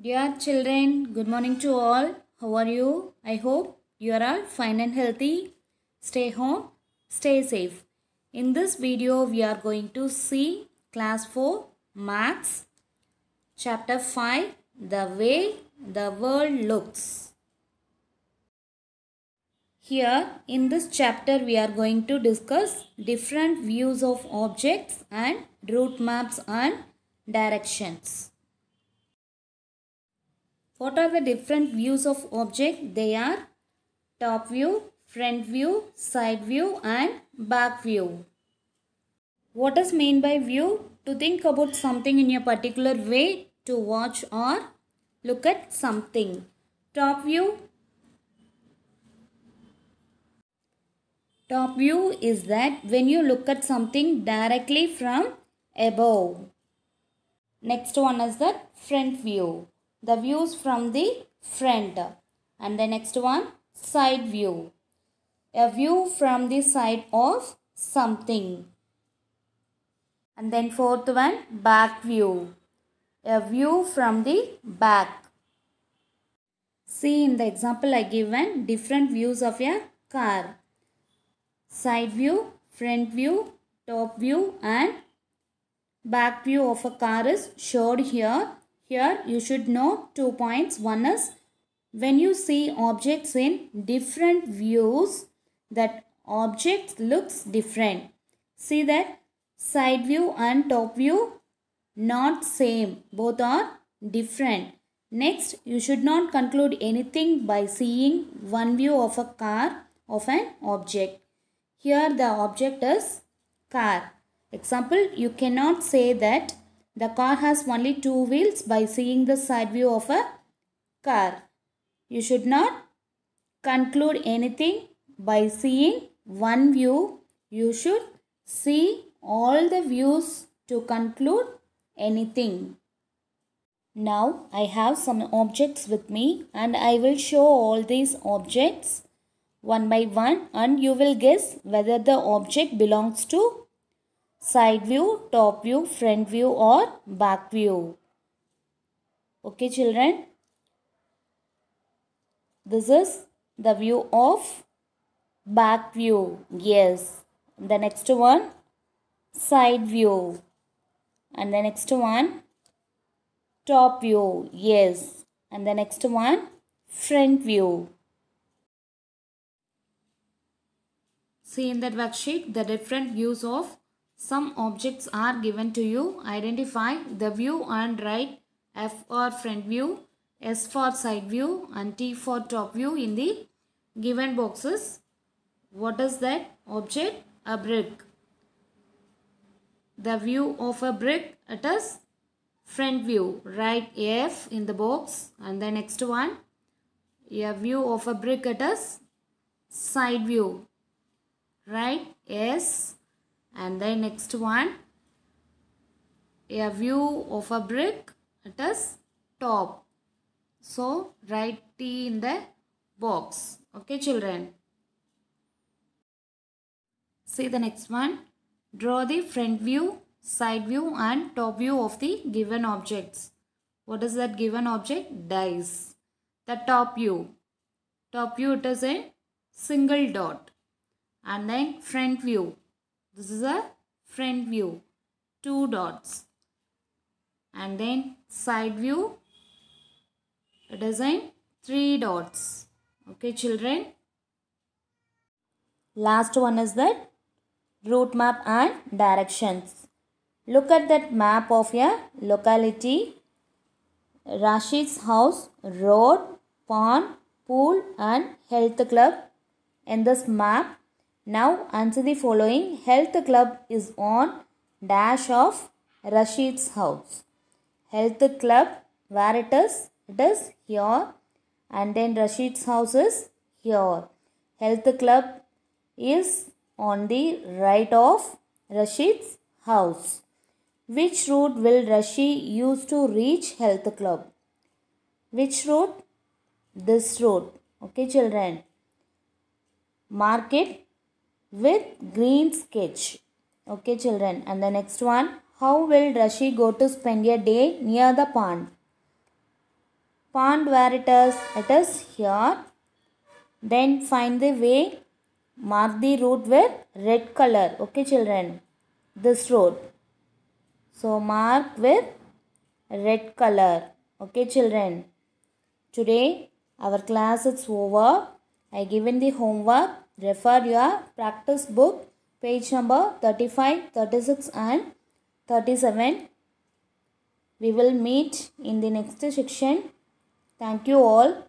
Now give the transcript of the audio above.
Dear children, good morning to all. How are you? I hope you are all fine and healthy. Stay home, stay safe. In this video, we are going to see class 4 maths chapter 5 the way the world looks. Here in this chapter we are going to discuss different views of objects and route maps and directions. What are the different views of object? They are top view, front view, side view and back view. What is mean by view? To think about something in a particular way, to watch or look at something. Top view. Top view is that when you look at something directly from above. Next one is the front view the views from the front and the next one side view a view from the side of something and then fourth one back view a view from the back see in the example i given different views of a car side view front view top view and back view of a car is showed here here you should know two points. One is when you see objects in different views that object looks different. See that side view and top view not same. Both are different. Next, you should not conclude anything by seeing one view of a car of an object. Here the object is car. Example, you cannot say that the car has only two wheels by seeing the side view of a car. You should not conclude anything by seeing one view. You should see all the views to conclude anything. Now I have some objects with me and I will show all these objects one by one and you will guess whether the object belongs to side view, top view, front view or back view. Okay children. This is the view of back view. Yes. The next one side view. And the next one top view. Yes. And the next one front view. See in that worksheet the different views of some objects are given to you. Identify the view and write F for front view, S for side view and T for top view in the given boxes. What is that object? A brick. The view of a brick, it is front view. Write F in the box and the next one. A view of a brick, it is side view. Write S and then next one a view of a brick at its top so write T in the box okay children see the next one draw the front view side view and top view of the given objects what is that given object dice the top view top view it is a single dot and then front view this is a front view. Two dots. And then side view. design three dots. Okay children. Last one is that route map and directions. Look at that map of a locality. Rashid's house, road, pond, pool and health club. In this map, now answer the following. Health club is on dash of Rashid's house. Health club where it is? It is here and then Rashid's house is here. Health club is on the right of Rashid's house. Which route will Rashid use to reach health club? Which route? This route. Okay children. Mark it with green sketch. Okay children and the next one. How will Rashi go to spend a day near the pond? Pond where it is? It is here. Then find the way. Mark the route with red color. Okay children. This road. So mark with red color. Okay children. Today our class is over. I given the homework Refer your practice book page number 35, 36 and 37. We will meet in the next section. Thank you all.